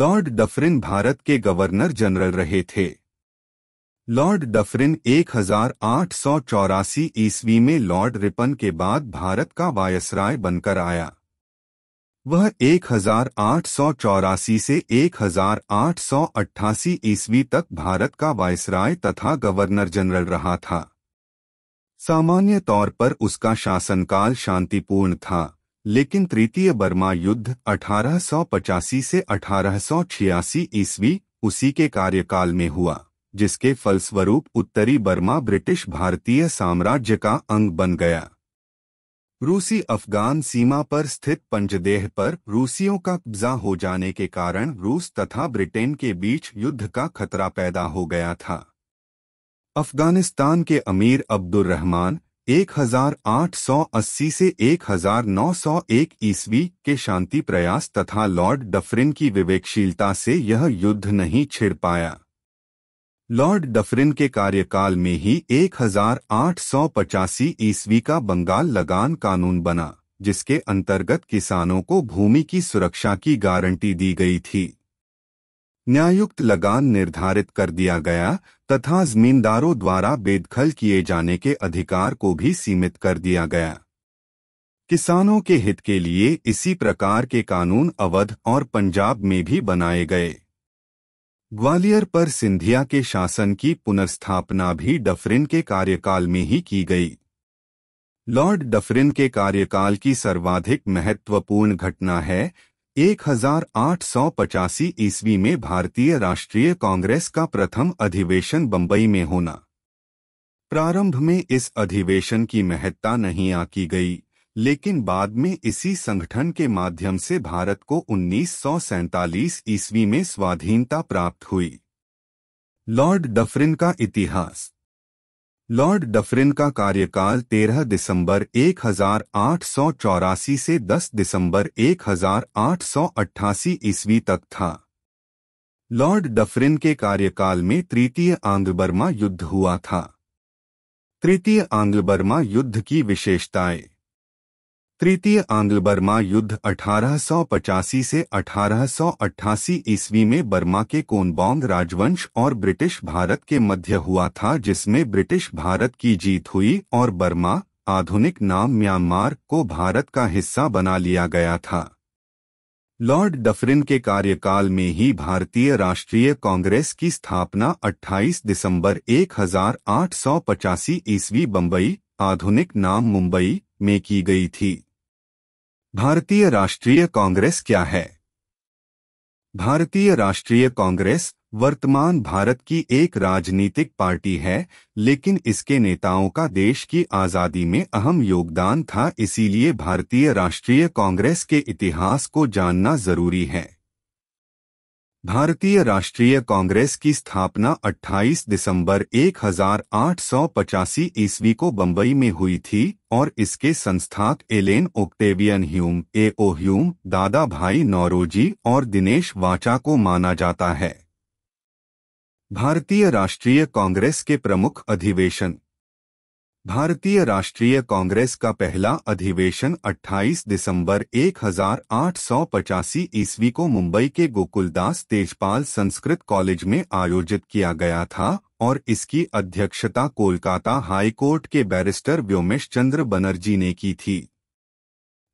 Lord Dufferin Bharat के governor general रहे थे लॉर्ड डफरिन 1884 ईस्वी में लॉर्ड रिपन के बाद भारत का वायसराय बनकर आया वह 1884 से 1888 ईस्वी तक भारत का वायसराय तथा गवर्नर जनरल रहा था सामान्य तौर पर उसका शासनकाल शांतिपूर्ण था लेकिन तृतीय बर्मा युद्ध 1885 से 1886 ईस्वी उसी के कार्यकाल में हुआ जिसके फलस्वरूप उत्तरी बर्मा ब्रिटिश भारतीय साम्राज्य का अंग बन गया रूसी अफगान सीमा पर स्थित पंजदेह पर रूसियों का कब्जा हो जाने के कारण रूस तथा ब्रिटेन के बीच युद्ध का खतरा पैदा हो गया था अफगानिस्तान के अमीर अब्दुल रहमान 1880 से 1901 ईस्वी के शांति प्रयास तथा लॉर्ड डफरिन की विवेकशीलता से यह युद्ध नहीं छिड़ पाया लॉर्ड डफरिन के कार्यकाल में ही 1885 ईस्वी का बंगाल लगान कानून बना जिसके अंतर्गत किसानों को भूमि की सुरक्षा की गारंटी दी गई थी न्यायुक्त लगान निर्धारित कर दिया गया तथा जमींदारों द्वारा बेदखल किए जाने के अधिकार को भी सीमित कर दिया गया किसानों के हित के लिए इसी प्रकार के कानून अवध और पंजाब में भी बनाए गए ग्वालियर पर सिंधिया के शासन की पुनर्स्थापना भी डफरिन के कार्यकाल में ही की गई लॉर्ड डफरिन के कार्यकाल की सर्वाधिक महत्वपूर्ण घटना है पचासी ईस्वी में भारतीय राष्ट्रीय कांग्रेस का प्रथम अधिवेशन बंबई में होना प्रारंभ में इस अधिवेशन की महत्ता नहीं आकी गई लेकिन बाद में इसी संगठन के माध्यम से भारत को उन्नीस ईस्वी में स्वाधीनता प्राप्त हुई लॉर्ड डफरिन का इतिहास लॉर्ड डफरिन का कार्यकाल 13 दिसंबर एक से 10 दिसंबर 1888 ईस्वी तक था लॉर्ड डफरिन के कार्यकाल में तृतीय आंग्लबर्मा युद्ध हुआ था तृतीय आंग्लबर्मा युद्ध की विशेषताएं तृतीय आंग्ल बर्मा युद्ध 1885 से 1888 ईस्वी में बर्मा के कोनबोंग राजवंश और ब्रिटिश भारत के मध्य हुआ था जिसमें ब्रिटिश भारत की जीत हुई और बर्मा आधुनिक नाम म्यांमार को भारत का हिस्सा बना लिया गया था लॉर्ड डफरिन के कार्यकाल में ही भारतीय राष्ट्रीय कांग्रेस की स्थापना 28 दिसंबर 1885 ईस्वी बम्बई आधुनिक नाम मुंबई में की गई थी भारतीय राष्ट्रीय कांग्रेस क्या है भारतीय राष्ट्रीय कांग्रेस वर्तमान भारत की एक राजनीतिक पार्टी है लेकिन इसके नेताओं का देश की आज़ादी में अहम योगदान था इसीलिए भारतीय राष्ट्रीय कांग्रेस के इतिहास को जानना जरूरी है भारतीय राष्ट्रीय कांग्रेस की स्थापना 28 दिसंबर 1885 ईस्वी को बंबई में हुई थी और इसके संस्थाक Allan Octavian Hume A O Hume Dadabhai Naoroji और दिनेश वाचा को माना जाता है भारतीय राष्ट्रीय कांग्रेस के प्रमुख अधिवेशन भारतीय राष्ट्रीय कांग्रेस का पहला अधिवेशन 28 दिसंबर 1885 ईस्वी को मुंबई के गोकुलदास तेजपाल संस्कृत कॉलेज में आयोजित किया गया था और इसकी अध्यक्षता कोलकाता हाई कोर्ट के बैरिस्टर व्योमेश चंद्र बनर्जी ने की थी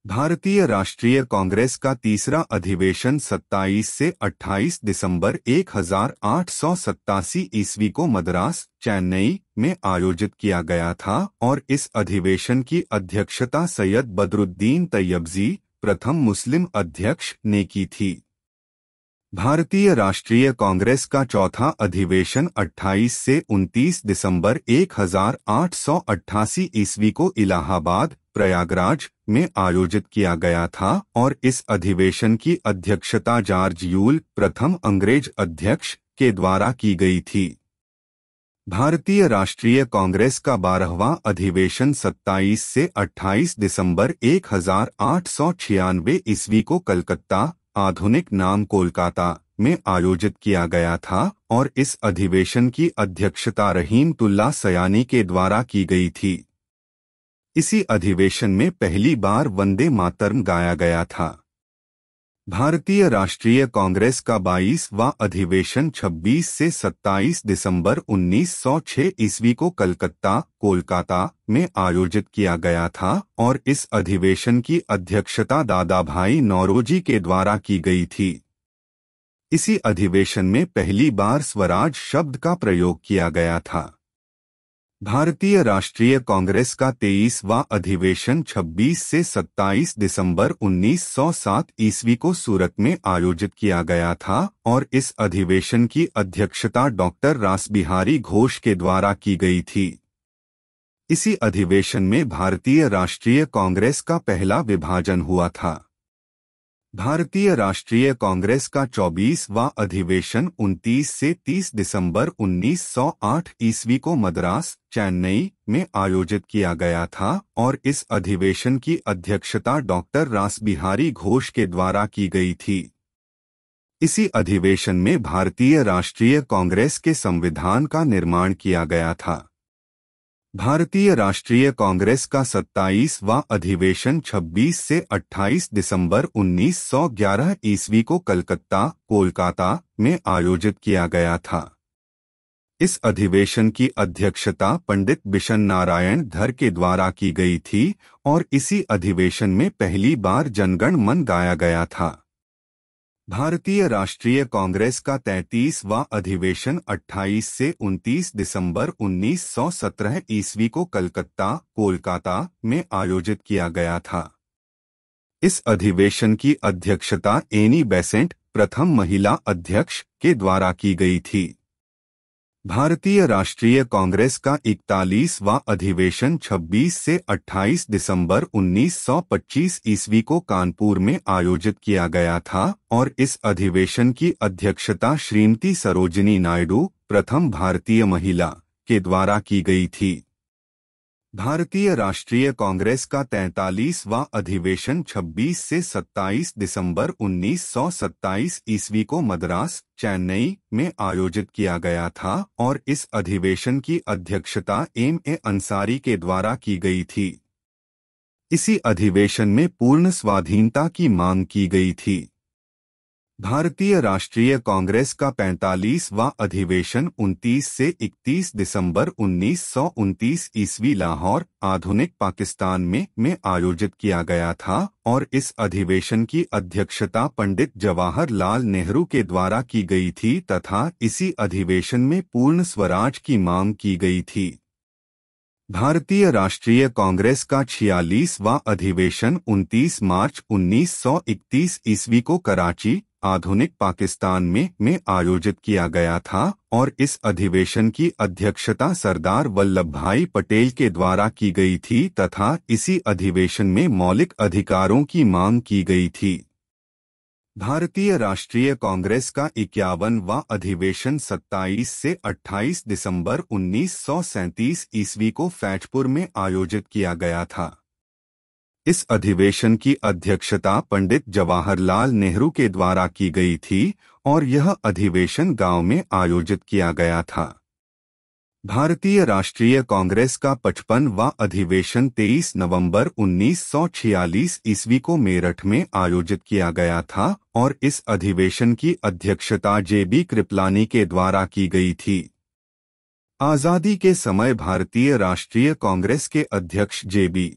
भारतीय राष्ट्रीय कांग्रेस का तीसरा अधिवेशन 27 से 28 दिसंबर एक ईस्वी को मद्रास चेन्नई में आयोजित किया गया था और इस अधिवेशन की अध्यक्षता सैयद बदरुद्दीन तैयबजी प्रथम मुस्लिम अध्यक्ष ने की थी भारतीय राष्ट्रीय कांग्रेस का चौथा अधिवेशन 28 से 29 दिसंबर 1888 ईस्वी को इलाहाबाद प्रयागराज में आयोजित किया गया था और इस अधिवेशन की अध्यक्षता जॉर्ज यूल प्रथम अंग्रेज अध्यक्ष के द्वारा की गई थी भारतीय राष्ट्रीय कांग्रेस का बारहवां अधिवेशन 27 से 28 दिसंबर 1896 ईस्वी को कलकत्ता आधुनिक नाम कोलकाता में आयोजित किया गया था और इस अधिवेशन की अध्यक्षता रहीम तुल्ला सयानी के द्वारा की गई थी इसी अधिवेशन में पहली बार वंदे मातरम गाया गया था भारतीय राष्ट्रीय कांग्रेस का व अधिवेशन 26 से 27 दिसंबर 1906 ईस्वी को कलकत्ता कोलकाता में आयोजित किया गया था और इस अधिवेशन की अध्यक्षता दादा भाई नौरोजी के द्वारा की गई थी इसी अधिवेशन में पहली बार स्वराज शब्द का प्रयोग किया गया था भारतीय राष्ट्रीय कांग्रेस का तेईसवां अधिवेशन 26 से 27 दिसंबर 1907 ईस्वी को सूरत में आयोजित किया गया था और इस अधिवेशन की अध्यक्षता डॉक्टर रासबिहारी घोष के द्वारा की गई थी इसी अधिवेशन में भारतीय राष्ट्रीय कांग्रेस का पहला विभाजन हुआ था भारतीय राष्ट्रीय कांग्रेस का 24वां अधिवेशन 29 से 30 दिसंबर 1908 ईस्वी को मद्रास चेन्नई में आयोजित किया गया था और इस अधिवेशन की अध्यक्षता डॉक्टर रासबिहारी घोष के द्वारा की गई थी इसी अधिवेशन में भारतीय राष्ट्रीय कांग्रेस के संविधान का निर्माण किया गया था भारतीय राष्ट्रीय कांग्रेस का 27वां अधिवेशन 26 से 28 दिसंबर 1911 ईस्वी को कलकत्ता कोलकाता में आयोजित किया गया था इस अधिवेशन की अध्यक्षता पंडित बिशन नारायण धर के द्वारा की गई थी और इसी अधिवेशन में पहली बार जनगण मन गाया गया था भारतीय राष्ट्रीय कांग्रेस का व अधिवेशन 28 से 29 दिसंबर 1917 ईस्वी को कलकत्ता कोलकाता में आयोजित किया गया था इस अधिवेशन की अध्यक्षता एनी बेसेंट प्रथम महिला अध्यक्ष के द्वारा की गई थी भारतीय राष्ट्रीय कांग्रेस का 41वां अधिवेशन 26 से 28 दिसंबर 1925 ईस्वी को कानपुर में आयोजित किया गया था और इस अधिवेशन की अध्यक्षता श्रीमती सरोजनी नायडू प्रथम भारतीय महिला के द्वारा की गई थी भारतीय राष्ट्रीय कांग्रेस का व अधिवेशन 26 से 27 दिसंबर 1927 ईस्वी को मद्रास चेन्नई में आयोजित किया गया था और इस अधिवेशन की अध्यक्षता एम ए अंसारी के द्वारा की गई थी इसी अधिवेशन में पूर्ण स्वाधीनता की मांग की गई थी भारतीय राष्ट्रीय कांग्रेस का पैंतालीसवां अधिवेशन 29 से 31 दिसंबर उन्नीस ईस्वी लाहौर आधुनिक पाकिस्तान में में आयोजित किया गया था और इस अधिवेशन की अध्यक्षता पंडित जवाहरलाल नेहरू के द्वारा की गई थी तथा इसी अधिवेशन में पूर्ण स्वराज की मांग की गई थी भारतीय राष्ट्रीय कांग्रेस का व अधिवेशन 29 मार्च 1931 ईस्वी को कराची आधुनिक पाकिस्तान में में आयोजित किया गया था और इस अधिवेशन की अध्यक्षता सरदार वल्लभ भाई पटेल के द्वारा की गई थी तथा इसी अधिवेशन में मौलिक अधिकारों की मांग की गई थी भारतीय राष्ट्रीय कांग्रेस का इक्यावनवा अधिवेशन 27 से 28 दिसंबर 1937 ईस्वी को फैजपुर में आयोजित किया गया था इस अधिवेशन की अध्यक्षता पंडित जवाहरलाल नेहरू के द्वारा की गई थी और यह अधिवेशन गांव में आयोजित किया गया था भारतीय राष्ट्रीय कांग्रेस का पचपन व अधिवेशन 23 नवंबर 1946 ईस्वी को मेरठ में आयोजित किया गया था और इस अधिवेशन की अध्यक्षता जेबी कृपलानी के द्वारा की गई थी आज़ादी के समय भारतीय राष्ट्रीय कांग्रेस के अध्यक्ष जेबी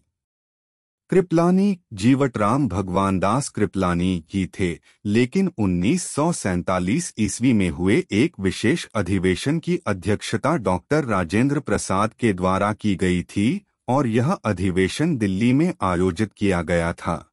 कृपलानी जीवटराम भगवान दास कृपलानी ही थे लेकिन उन्नीस ईस्वी में हुए एक विशेष अधिवेशन की अध्यक्षता डॉक्टर राजेंद्र प्रसाद के द्वारा की गई थी और यह अधिवेशन दिल्ली में आयोजित किया गया था